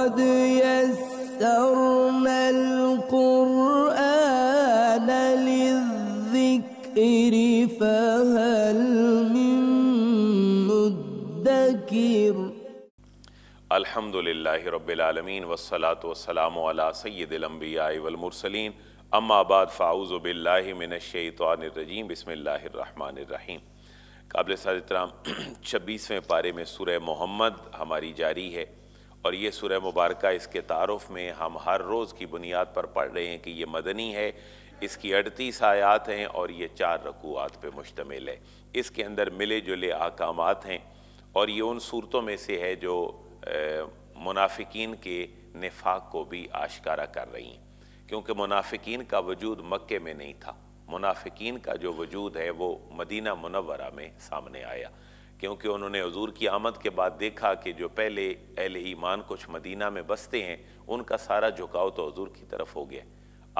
قد يسرنا القرآن للذكر فهل من مدكر الحمد لله رب العالمين والصلاة والسلام على سيد الأنبياء والمرسلين अम्मा बाद फ़ाउज़ बिल्ल मिनशानरजीम बसमीम काबिल साल इतराम छब्बीसवें पारे में सूर मोहम्मद हमारी जारी है और ये सुरह मुबारक इसके तारफ़ में हम हर रोज़ की बुनियाद पर पढ़ रहे हैं कि ये मदनी है इसकी अड़तीस आयात हैं और ये चार रकूआत पर मुश्तमिल है इसके अंदर मिले जुले अहकाम हैं और ये उन सूरतों में से है जो मुनाफिकीन के नफाक को भी आशकारा कर रही हैं क्योंकि मुनाफिकीन का वजूद मक्के में नहीं था मुनाफिकीन का जो वजूद है वो मदीना मुनवरा में सामने आया क्योंकि उन्होंने हजूर की आमद के बाद देखा कि जो पहले अहल ईमान कुछ मदीना में बसते हैं उनका सारा झुकाव तो हजूर की तरफ हो गया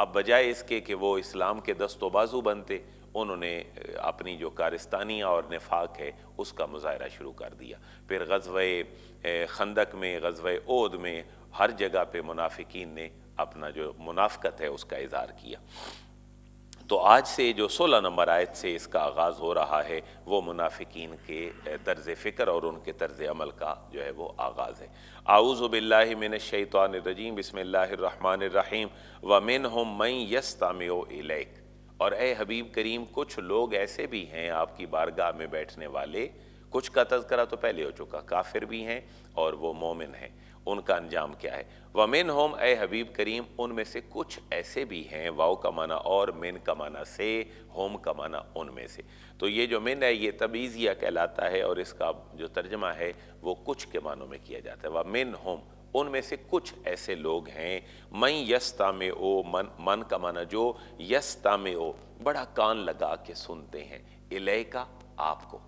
अब बजाय इसके कि वो इस्लाम के दस्तोबाजू बनते उन्होंने अपनी जो कारिस्तानी और नफाक है उसका मुजाहरा शुरू कर दिया फिर गजब खंदक में गजब ओद में हर जगह पर मुनाफिकीन ने अपना जो मुनाफ्त है उसका इजहार किया तो आज से जो 16 नंबर आयत से इसका आगाज़ हो रहा है वो मुनाफिकीन के तर्ज फ़िक्र और उनके तर्ज अमल का जो है वो आगाज़ है आऊज़बिल्लिन शैतानरजीम बसमीम व मिन हम मई यस और ए हबीब करीम कुछ लोग ऐसे भी हैं आपकी बारगाह में बैठने वाले कुछ का तस्करा तो पहले हो चुका काफिर भी हैं और वो मोमिन हैं उनका अंजाम क्या है व मिन होम ए हबीब करीम उनमें से कुछ ऐसे भी हैं वाओ का माना और मिन का माना से होम का माना उनमें से तो ये जो मिन है ये तबीज़िया कहलाता है और इसका जो तर्जमा है वो कुछ के मानों में किया जाता है वह मिन होम उनमें से कुछ ऐसे लोग हैं मई यस में ओ मन मन का माना जो यस में ओ बड़ा कान लगा के सुनते हैं इलय का आपको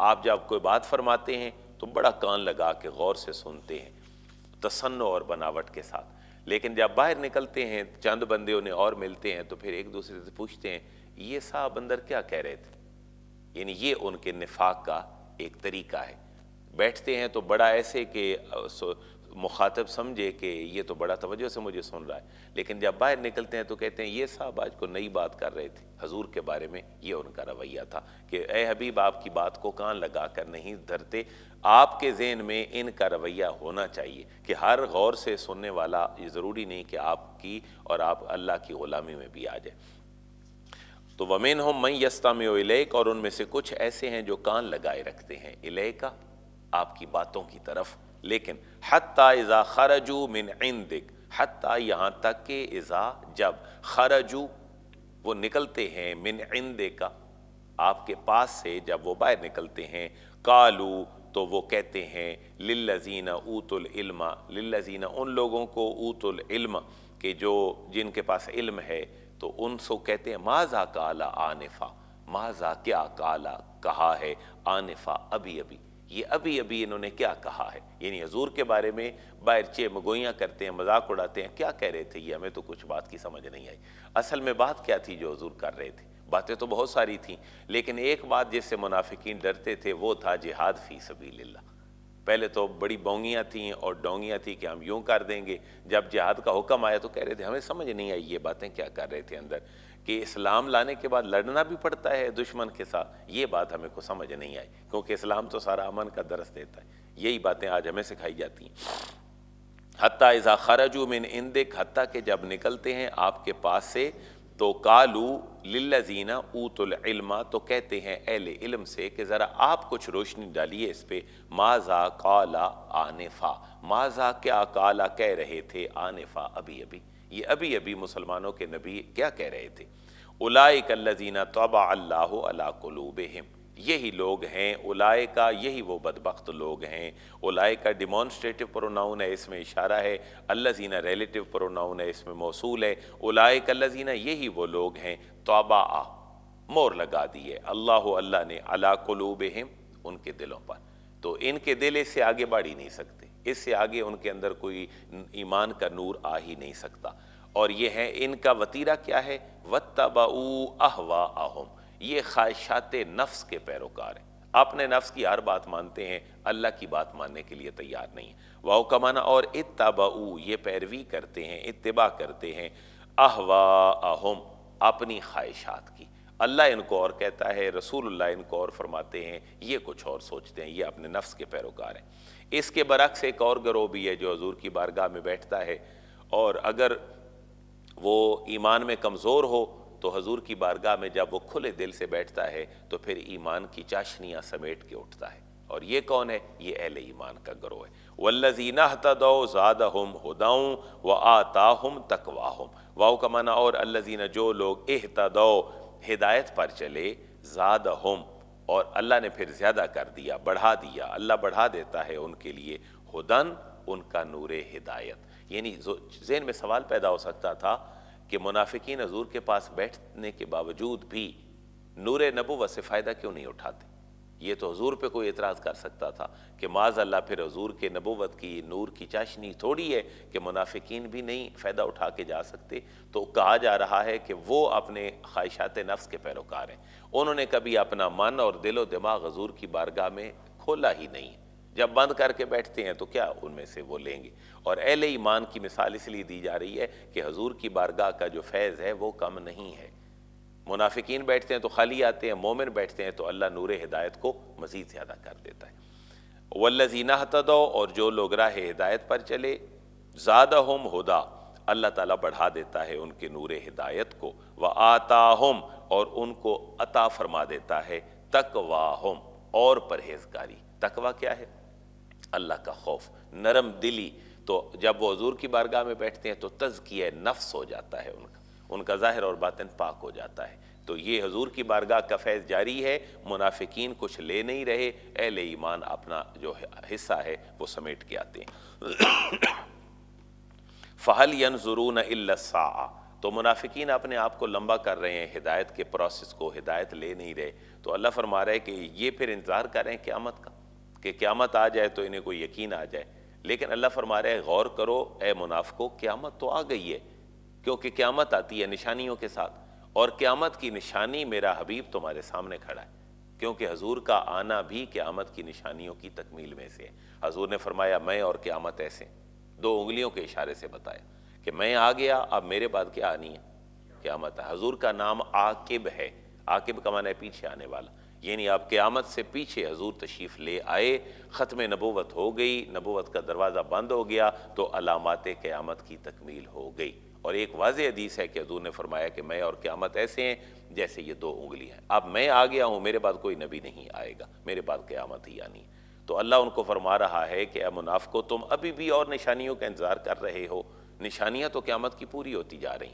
आप जब कोई बात फरमाते हैं तो बड़ा कान लगा के गौर से सुनते हैं तसन्न और बनावट के साथ लेकिन जब बाहर निकलते हैं चंद बंदे उन्हें और मिलते हैं तो फिर एक दूसरे से पूछते हैं ये साहब अंदर क्या कह रहे थे यानी ये उनके निफाक का एक तरीका है बैठते हैं तो बड़ा ऐसे कि मुखातब समझे कि ये तो बड़ा तवज्जो से मुझे सुन रहा है लेकिन जब बाहर निकलते हैं तो कहते हैं ये साहब आज को नई बात कर रहे थे हजूर के बारे में ये उनका रवैया था कि ए हबीब आपकी बात को कान लगा कर नहीं धरते आपके जेन में इनका रवैया होना चाहिए कि हर गौर से सुनने वाला ये ज़रूरी नहीं कि आपकी और आप अल्लाह की ग़ुलामी में भी आ जाए तो वमेन हो मई यस्ता में इलेक और उनमें से कुछ ऐसे हैं जो कान लगाए रखते हैं इलेका आपकी बातों की तरफ़ लेकिन हती इज़ा खरजू मिन इंदिक हता यहाँ तक के इज़ा जब खरजू वो निकलते हैं मिन इंदे का आपके पास से जब वो बाहर निकलते हैं कालू तो वो कहते हैं लिल्लजीना इल्मा लिल्लजीना उन लोगों को ऊतुलमा के जो जिनके पास इल्म है तो उन सो कहते हैं माजा काला आनिफा माजा क्या काला कहा है आनिफा अभी अभी ये अभी अभी इन्होंने क्या कहा है यानी हजूर के बारे में चे मगोइयाँ करते हैं मजाक उड़ाते हैं क्या कह रहे थे ये हमें तो कुछ बात की समझ नहीं आई असल में बात क्या थी जो हजूर कर रहे थे बातें तो बहुत सारी थीं लेकिन एक बात जिससे मुनाफिकीन डरते थे वो था जिहाद फी लाला पहले तो बड़ी बोंगियाँ थीं और डोंगियाँ थी कि हम यूँ कर देंगे जब जिहाद का हुक्म आया तो कह रहे थे हमें समझ नहीं आई ये बातें क्या कर रहे थे अंदर कि इस्लाम लाने के बाद लड़ना भी पड़ता है दुश्मन के साथ ये बात हमें को समझ नहीं आई क्योंकि इस्लाम तो सारा अमन का दरस देता है यही बातें आज हमें सिखाई जाती हैं हत्ता इज़ा खरजू मिन इंदिक हत्ता के जब निकलते हैं आपके पास से तो कालू लिल्लजीना इल्मा तो कहते हैं एले इल्म से कि ज़रा आप कुछ रोशनी डालिए इस पर माजा काला आनेफा माजा क्या काला कह रहे थे आनेफा अभी अभी ये अभी अभी मुसलमानों के नबी क्या कह रहे थे उलाय तोबा अल्लाह अलाकलूब यही लोग हैं उलाए का यही वो बदबخت लोग हैं उलाय का डिमॉन्स्ट्रेटिव प्रोनाउन है इसमें इशारा है अल्लाजीना रिलेटिव प्रोनाउन है इसमें मौसूल है उलाय कल्लजीना यही वो लोग हैं तोबा आ मोर लगा दी है अल्लाह अल्लाह ने अलाकलूब उनके दिलों पर तो इनके दिल इससे आगे बढ़ ही नहीं सकते इससे आगे उनके अंदर कोई ईमान का नूर आ ही नहीं सकता और ये है इनका वतीरा क्या है वत्तबाऊ अहवा आहम ये ख्वाहिशात नफ्स के पैरोकार हैं अपने नफ्स की हर बात मानते हैं अल्लाह की बात मानने के लिए तैयार नहीं वाह कमाना और इतबाऊ ये पैरवी करते हैं इतबा करते हैं अहवा आहम अपनी ख्वाहिशात की अल्लाह इनको और कहता है रसूलुल्लाह इनको और फरमाते हैं ये कुछ और सोचते हैं ये अपने नफ्स के पैरोकार हैं इसके बरक्स एक और गरोह भी है जो हजूर की बारगाह में बैठता है और अगर वो ईमान में कमज़ोर हो तो हजूर की बारगाह में जब वो खुले दिल से बैठता है तो फिर ईमान की चाशनियाँ समेट के उठता है और ये कौन है ये अहल ईमान का गरोह है वल्लजीना हतदो जाद हम हदाऊँ व आता हम तकवा हम वाह का माना और अल्लजीना जो लोग एहतदो हिदायत पर चले ज़्यादा हम और अल्लाह ने फिर ज़्यादा कर दिया बढ़ा दिया अल्लाह बढ़ा देता है उनके लिए हुदन उनका नूर हिदायत यानी जहन में सवाल पैदा हो सकता था कि मुनाफिकीन हजूर के पास बैठने के बावजूद भी नूर व से फ़ायदा क्यों नहीं उठाते ये तो हजूर पे कोई इतराज़ कर सकता था कि माज अल्लाह फिर हजूर के नबोवत की नूर की चाशनी थोड़ी है कि मुनाफिकीन भी नहीं फ़ायदा उठा के जा सकते तो कहा जा रहा है कि वो अपने ख्वाहिशात नफ्स के पैरोकार हैं उन्होंने कभी अपना मन और दिलो दिमाग हजूर की बारगाह में खोला ही नहीं जब बंद करके बैठते हैं तो क्या उनमें से वो लेंगे और अहल ईमान की मिसाल इसलिए दी जा रही है कि हजूर की बारगाह का जो फैज़ है वो कम नहीं है मुनाफिकीन बैठते हैं तो खाली आते हैं मोमिन बैठते हैं तो अल्लाह नूर हिदायत को मज़ीद ज़्यादा कर देता है वल्लजीना हतदो और जो लोग राह हिदायत पर चले ज़्यादा हम हुदा अल्लाह ताला बढ़ा देता है उनके नूर हिदायत को व आता हम और उनको अता फरमा देता है तकवा हम और परहेजगारी तकवा क्या है अल्लाह का खौफ नरम दिली तो जब वो हजूर की बारगाह में बैठते हैं तो तजकिया नफ्स हो जाता है उनका उनका ज़ाहिर और बातन पाक हो जाता है तो ये हजूर की बारगाह का फैज़ जारी है मुनाफिकीन कुछ ले नहीं रहे अहल ईमान अपना जो हिस्सा है वो समेट के आते हैं फ़हल यन जरू न तो मुनाफिकीन अपने आप को लंबा कर रहे हैं हिदायत के प्रोसेस को हिदायत ले नहीं रहे तो अल्लाह फरमा रहे कि ये फिर इंतज़ार कर रहे हैं क़्यामत का कि क़्यामत आ जाए तो इन्हें कोई यकीन आ जाए लेकिन अल्लाह फरमा रहे गौर करो ए मुनाफको क़्यामत तो आ गई है क्योंकि क़्यामत आती है निशानियों के साथ और क़्यामत की निशानी मेरा हबीब तुम्हारे सामने खड़ा है क्योंकि हजूर का आना भी क़्यामत की निशानियों की तकमील में से है हजूर ने फरमाया मैं और क़्यामत ऐसे दो उंगलियों के इशारे से बताया कि मैं आ गया अब मेरे बाद क्या आनी है क़्यामत है हजूर का नाम आकिब है आकिब का माना है पीछे आने वाला यानी आप क़्यामत से पीछे हजूर तशीफ ले आए ख़त्म नबोवत हो गई नबोवत का दरवाज़ा बंद हो गया तो अलामत क़्यामत की तकमील हो गई और एक वाज हदीस है कि हजूर ने फरमाया कि मैं और क़्यामत ऐसे हैं जैसे ये दो उंगली हैं अब मैं आ गया हूँ मेरे बाद कोई नबी नहीं आएगा मेरे बाद क़्यामत ही आनी तो अल्लाह उनको फरमा रहा है कि ए को तुम अभी भी और निशानियों का इंतज़ार कर रहे हो निशानियाँ तो क़्यामत की पूरी होती जा रही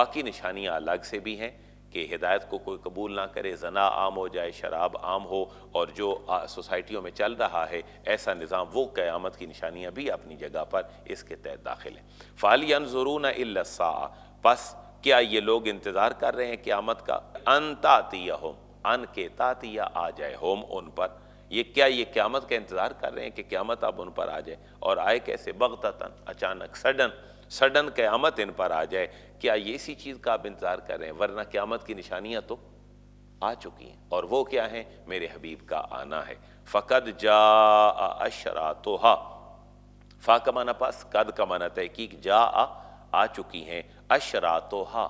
बाकी निशानियाँ अलग से भी हैं कि हिदायत को कोई कबूल ना करे जना आम हो जाए शराब आम हो और जो सोसाइटियों में चल रहा है ऐसा निज़ाम वो क़्यामत की निशानियाँ भी अपनी जगह पर इसके तहत दाखिल हैं फ़ालियन ज़रून अल्ला बस क्या ये लोग इंतज़ार कर रहे हैं क़्यामत का अनतातिया होम अन के तातिया आ जाए होम उन पर ये क्या ये क़्यामत का इंतज़ार कर रहे हैं कि क़्यामत अब उन पर आ जाए और आए कैसे बगतन अचानक सडन सडन क़्यामत इन पर आ जाए क्या ये सी चीज़ का आप इंतज़ार कर रहे हैं वरना क़्यामत की निशानियाँ तो आ चुकी हैं और वो क्या है मेरे हबीब का आना है फ़कद जा अशरा तो हा फ़ा का माना पास कद का माना तहकीक जा आ, आ चुकी हैं अशरा तो हा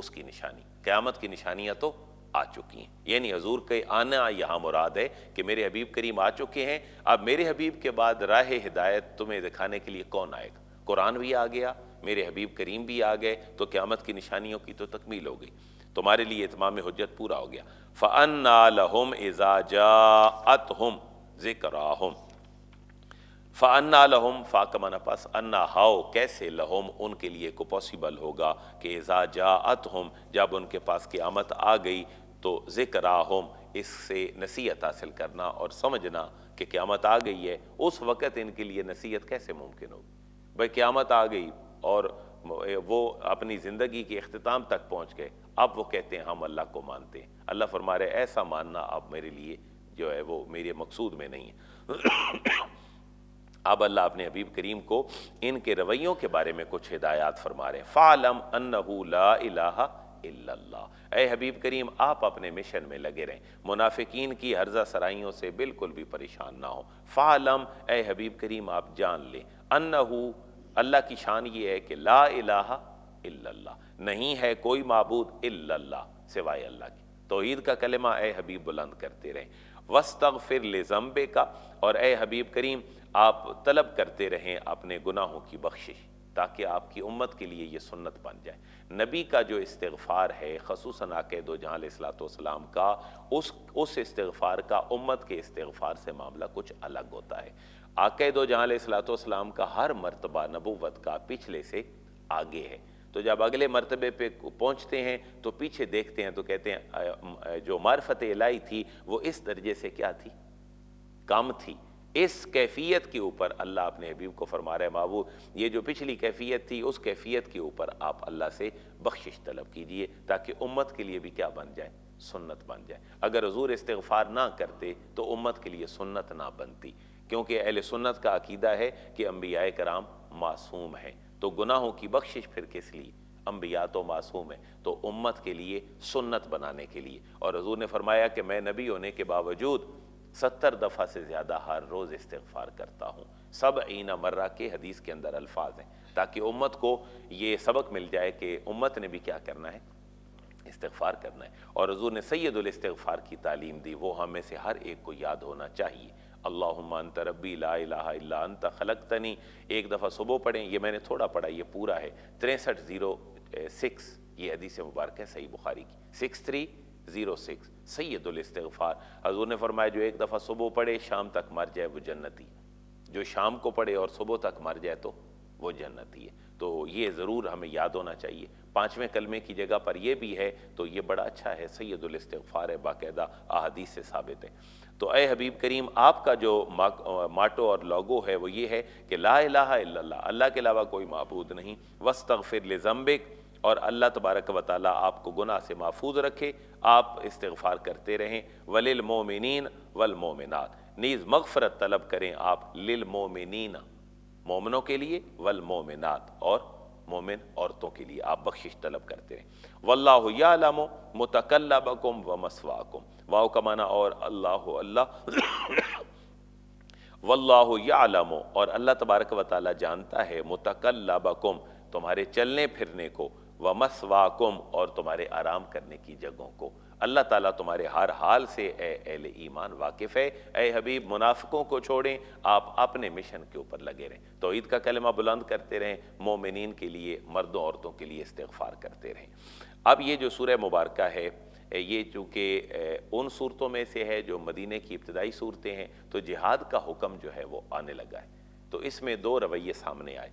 उसकी निशानी क़्यामत की निशानियाँ तो आ चुकी हैं यानी हजूर के आना यहाँ मुराद है कि मेरे हबीब करीम आ चुके हैं अब मेरे हबीब के बाद राह हिदायत तुम्हें दिखाने के लिए कौन आएगा कुरान भी आ गया मेरे हबीब करीम भी आ गए तो क़्यामत की निशानियों की तो तकमील हो गई तुम्हारे लिए इतमाम हजत पूरा हो गया फ़न आलहम एजाजात हम ज़िक्रा हम फ़ाना लहम फ़ा का पास अन्ना हाओ कैसे लहम उनके लिए को पॉसिबल होगा कि एज़ा अत हम जब उनके पास क़्यामत आ गई तो ज़िक्रा हम इससे नसीहत हासिल करना और समझना कि क़्यामत आ गई है उस वक़्त इनके लिए नसीहत कैसे मुमकिन होगी भाई क़्यामत आ गई और वो अपनी ज़िंदगी के अख्ताम तक पहुँच गए अब वो कहते हैं हम अल्लाह को मानते हैं अल्लाह फरमा रहे ऐसा मानना अब मेरे लिए जो है वो मेरे मकसूद में नहीं है अब अल्लाह अपने हबीब करीम को इनके रवैयों के बारे में कुछ हिदायत फरमा रहे फ़ालम अल्लाह हबीब करीम आप अपने मिशन में लगे रहें मुनाफिकीन की हर्जा सराइयों से बिल्कुल भी परेशान ना हो फ़ालम ए हबीब करीम आप जान लें अन्ना अल्लाह की शान ये है कि ला इलाहा इल्लल्लाह नहीं है कोई मबूद इल्लल्लाह सिवाय अल्लाह की तोहद का कलमा ए हबीब बुलंद करते रहें वस्तग फिर लेजम्बे का और ए हबीब करीम आप तलब करते रहें अपने गुनाहों की बख्शिश ताकि आपकी उम्मत के लिए ये सुन्नत बन जाए नबी का जो इस्तफ़ार है खसूस आके दो जहाँ सलाम का उस उस इस्तफ़ार का उम्मत के इस्तफ़ार से मामला कुछ अलग होता है आके जहाँ जहाँ सलाम का हर मरतबा नबूवत का पिछले से आगे है तो जब अगले मरतबे पे पहुँचते हैं तो पीछे देखते हैं तो कहते हैं जो मार्फत लाई थी वो इस दर्जे से क्या थी कम थी इस कैफियत के ऊपर अल्लाह अपने हबीब को फरमा रहे माबू ये जो पिछली कैफियत थी उस कैफियत के ऊपर आप अल्लाह से बख्शिश तलब कीजिए ताकि उम्मत के लिए भी क्या बन जाए सुन्नत बन जाए अगर हजूर इस्तफ़ार ना करते तो उम्मत के लिए सुन्नत ना बनती क्योंकि अहल सुन्नत का अकीदा है कि अम्बिया कराम मासूम हैं तो गुनाहों की बख्शिश फिर किस लिए अम्बिया तो मासूम है तो उम्मत के लिए सुन्नत बनाने के लिए और हजूर ने फरमाया कि मैं नबी होने के बावजूद सत्तर दफ़ा से ज़्यादा हर रोज़ इस्तफ़ार करता हूँ सब ईना मर्रा के हदीस के अंदर अल्फाज हैं ताकि उम्मत को ये सबक मिल जाए कि उम्मत ने भी क्या करना है इस्तफ़ार करना है और हजूर ने सैदुलस्तफ़ार की तालीम दी वो हमें से हर एक को याद होना चाहिए अल्लाह अंत रब्बी ला अंत खलकतनी एक दफ़ा सुबह पढ़ें ये मैंने थोड़ा पढ़ा ये पूरा है तिरसठ ज़ीरो सिक्स ये हदीस मुबारक है सही बुखारी की सिक्स थ्री ज़ीरो सिक्स सैदुलस्तफ़ार हजूर ने फरमाया जो एक दफ़ा सुबह पढ़े शाम तक मर जाए वो जन्नती जो शाम को पढ़े और सुबह तक मर जाए तो वो जन्नती है तो ये ज़रूर हमें याद होना चाहिए पाँचवें कलमे की जगह पर यह भी है तो ये बड़ा अच्छा है सैदुलस्तफ़ार है बाकायदा अहादीस से साबित है तो ए हबीब करीम आपका जो माटो और लोगो है वो ये है कि ला अल्लाह अल्लाह के अलावा कोई मबूद नहीं फिर लम्बिक और अल्लाह तबारक व ताली आपको गुनाह से महफूज रखे आप इस्तफ़ार करते रहें वलिल मोमिन वल नीज़ मगफरत तलब करें आप लिल मोमिन मोमिनों के लिए वलमोमिनत और मोमिन औरतों के लिए आप बख्शिश तलब करते रहें वल्लाम मतकल्लबकुम व मसवाकुम वाओ का माना और अल्लाह अल्लाह वल्लाम और अल्लाह तबारक व ताली जानता है मतकल्लबकुम तुम्हारे चलने फिरने को व मसवाकुम और तुम्हारे आराम करने की जगहों को अल्लाह ताला तुम्हारे हर हाल से एल ईमान वाकिफ़ है ए हबीब मुनाफिकों को छोड़ें आप अपने मिशन के ऊपर लगे रहें तोहद का कलमा बुलंद करते रहें मोमिन के लिए मर्दों औरतों के लिए इस्तफ़ार करते रहें अब ये जो सूर्य मुबारक है ये चूँकि उन सूरतों में से है जो मदीने की इब्तदाई सूरतें हैं तो जिहाद का हुक्म जो है वो आने लगा है तो इसमें दो रवैये सामने आए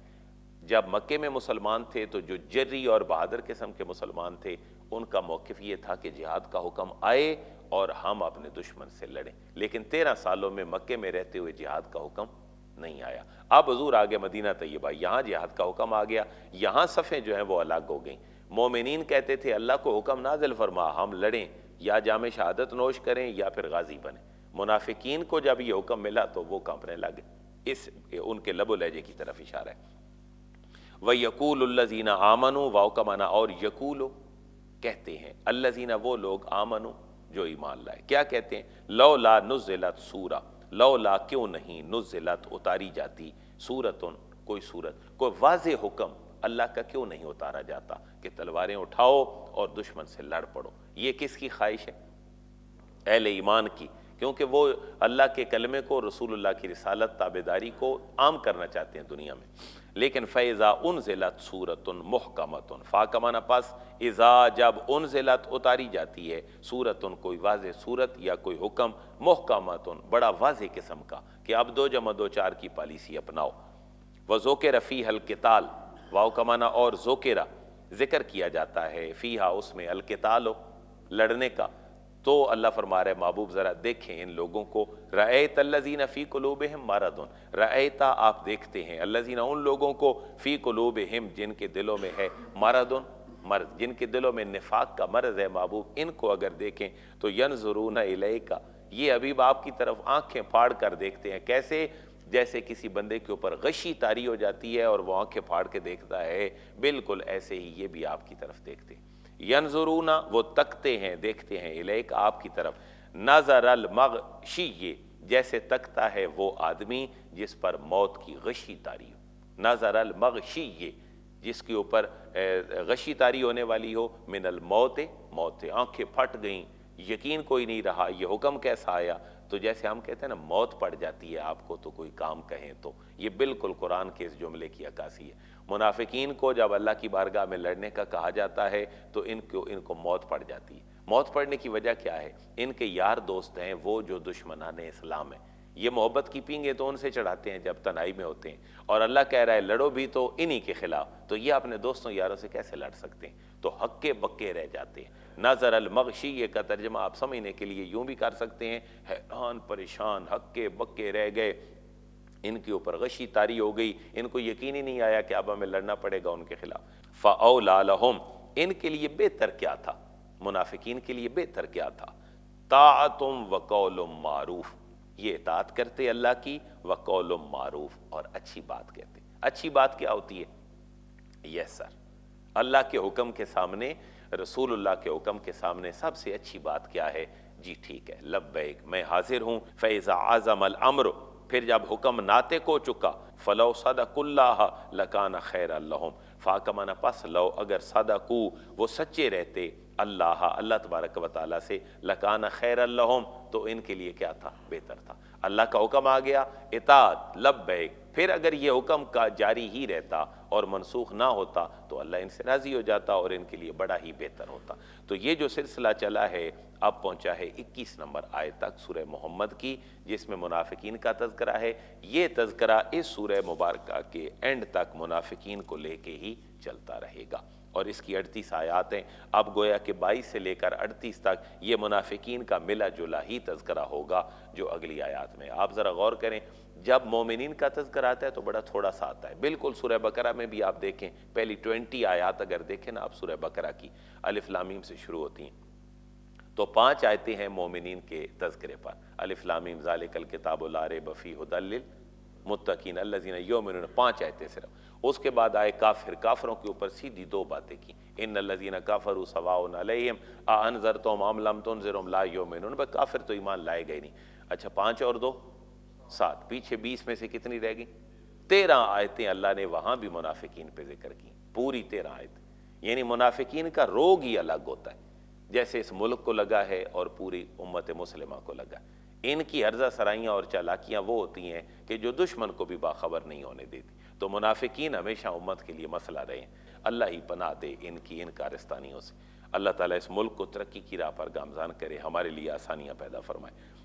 जब मक्के में मुसलमान थे तो जो जर्री और बहादुर किस्म के मुसलमान थे उनका मौक़ ये था कि जिहाद का हुक्म आए और हम अपने दुश्मन से लड़ें लेकिन तेरह सालों में मक्के में रहते हुए जिहाद का हुक्म नहीं आया अब हजूर आगे मदीना तय्यबा यहाँ जिहाद का हुक्म आ गया यहाँ सफ़ें जो हैं वो अलग हो गई मोमिन कहते थे अल्लाह को हुक्म नाजिल फरमा हम लड़ें या जाम शहादत नोश करें या फिर गाजी बने मुनाफिकीन को जब ये हुक्म मिला तो वो कंपने लगे इस उनके लबो लहजे की तरफ इशारा है व यकूलजीना आमनु वाओ का माना और यकूलो कहते हैं अल्लाजीना वो लोग आमनु जो ईमान लाए क्या कहते हैं लो ला नुजिलत सूरा लो ला क्यों नहीं नुजिलत उतारी जाती सूरत उन कोई सूरत कोई वाज हुक्म अल्लाह का क्यों नहीं उतारा जाता कि तलवारें उठाओ और दुश्मन से लड़ पड़ो ये किसकी ख्वाहिश है अहल ईमान की क्योंकि वो अल्लाह के कलमे को रसूल की रसालत ताबेदारी को आम करना चाहते हैं दुनिया में लेकिन फ़ैज़ा उन ज़िलत सूरत महकमत फ़ा पास इज़ा जब उन ज़िलत उतारी जाती है सूरत कोई वाज सूरत या कोई हुक्म महकमत बड़ा वाज किस्म का कि अब दो जमा दो चार की पॉलिसी अपनाओ व जोके रफ़ी हलकताल वाओ कमाना और जोकेरा ज़िक्र किया जाता है फ़ी हा उसमें अलकताल हो लड़ने का तो अल्लाह फरमा रहे महबूब ज़रा देखें इन लोगों को रैत फ़ी फ़ी कलोब हम मारादन रता आप देखते हैं अल्लाजी उन लोगों को फ़ी कलोब हम जिनके दिलों में है मारादन मर्द जिनके दिलों में निफाक का मर्ज है महबूब इनको अगर देखें तो यन ज़रून का ये अभी बाप की तरफ आँखें फाड़ कर देखते हैं कैसे जैसे किसी बंदे के ऊपर गशी तारी हो जाती है और वो आँखें फाड़ के देखता है बिल्कुल ऐसे ही ये भी आपकी तरफ देखते हैं यनजरूना वो तकते हैं देखते हैं इलेक आपकी तरफ नजर अल मग ये जैसे तकता है वो आदमी जिस पर मौत की गशी तारी हो नजर अल मग ये जिसके ऊपर गशी तारी होने वाली हो मिनल मौत मौत आंखें फट गईं यकीन कोई नहीं रहा ये हुक्म कैसा आया तो जैसे हम कहते हैं ना मौत पड़ जाती है आपको तो कोई काम कहें तो ये बिल्कुल कुरान के इस जुमले की अक्सी है मुनाफिकीन को जब अल्लाह की बारगाह में लड़ने का कहा जाता है तो इनको इनको मौत पड़ जाती है मौत पड़ने की वजह क्या है इनके यार दोस्त हैं वो जो दुश्मनान इस्लाम है ये मोहब्बत की पींगे तो उनसे चढ़ाते हैं जब तनाई में होते हैं और अल्लाह कह रहा है लड़ो भी तो इन्हीं के ख़िलाफ़ तो ये अपने दोस्तों यारों से कैसे लड़ सकते हैं तो हक्के बक्के रह जाते हैं नज़र अलमगशी ये का तर्जमा आप समझने के लिए यूँ भी कर सकते हैं हैरान परेशान हक्के बक्के रह गए इनके ऊपर गशी तारी हो गई इनको यकीन ही नहीं आया कि अब हमें लड़ना पड़ेगा उनके खिलाफ फ़ाओ इनके लिए बेहतर क्या था मुनाफिकीन के लिए बेहतर क्या था तातुम वकौल मारूफ ये तात करते अल्लाह की वकौल मारूफ और अच्छी बात कहते अच्छी बात क्या होती है यस सर अल्लाह के हुक्म के सामने रसूलुल्लाह के हुक्म के सामने सबसे अच्छी बात क्या है जी ठीक है लब्बैक मैं हाजिर हूं फैज़ा आज़म अल अमर फिर जब हुक्म नाते को चुका फ़लो कुल्लाह लकाना खैर फाकमा फ़ाकमाना पस लो अगर कु वो सच्चे रहते अल्लाह अल्लाह तबारक व से लकाना खैर अल्लाम तो इनके लिए क्या था बेहतर था अल्लाह का हुक्म आ गया इतात लब्बैक फिर अगर ये हुक्म का जारी ही रहता और मनसूख ना होता तो अल्लाह इनसे राज़ी हो जाता और इनके लिए बड़ा ही बेहतर होता तो ये जो सिलसिला चला है अब पहुंचा है 21 नंबर आय तक सूर्य मोहम्मद की जिसमें मुनाफिकीन का तस्करा है ये तस्करा इस सूरह मुबारक के एंड तक मुनाफिकीन को लेके ही चलता रहेगा और इसकी अड़तीस आयातें अब गोया के बाईस से लेकर अड़तीस तक ये मुनाफिकीन का मिला जुला ही तस्करा होगा जो अगली आयात में आप ज़रा गौर करें जब मोमिन का तस्कर आता है तो बड़ा थोड़ा सा आता है बिल्कुल सूर्य बकरा में भी आप देखें पहली ट्वेंटी आयात अगर देखें ना आप सूर्य बकरा की अलिफ्लामीम से शुरू होती हैं तो पांच आयतें हैं मोमिन के तस्करे पर अलिफ्लामीम ज़ालिकल किताब लारे बफ़ी हदल मुतकीन अल्लाजीना योमिन पाँच आयतें सिर्फ उसके बाद आए काफिर काफरों के ऊपर सीधी दो बातें की इन अल्लाजीना काफर सवाम अनजर तो मामलम तो काफिर तो ईमान लाए गए नहीं अच्छा पाँच और दो सात पीछे बीस में से कितनी रह गई तेरह आयतें अल्लाह ने वहां भी मुनाफिकीन पे जिक्र की पूरी तेरह आयत यानी मुनाफिकीन का रोग ही अलग होता है जैसे इस मुल्क को लगा है और पूरी उम्मत मुसलिमा को लगा इनकी अर्जा सराइयाँ और चालाकियाँ वो होती हैं कि जो दुश्मन को भी बाखबर नहीं होने देती तो मुनाफिकीन हमेशा उम्मत के लिए मसला रहे अल्लाह ही पना दे इनकी इन कारस्तानियों से अल्लाह ताला इस मुल्क को तरक्की की राह पर गामजान करे हमारे लिए आसानियाँ पैदा फरमाए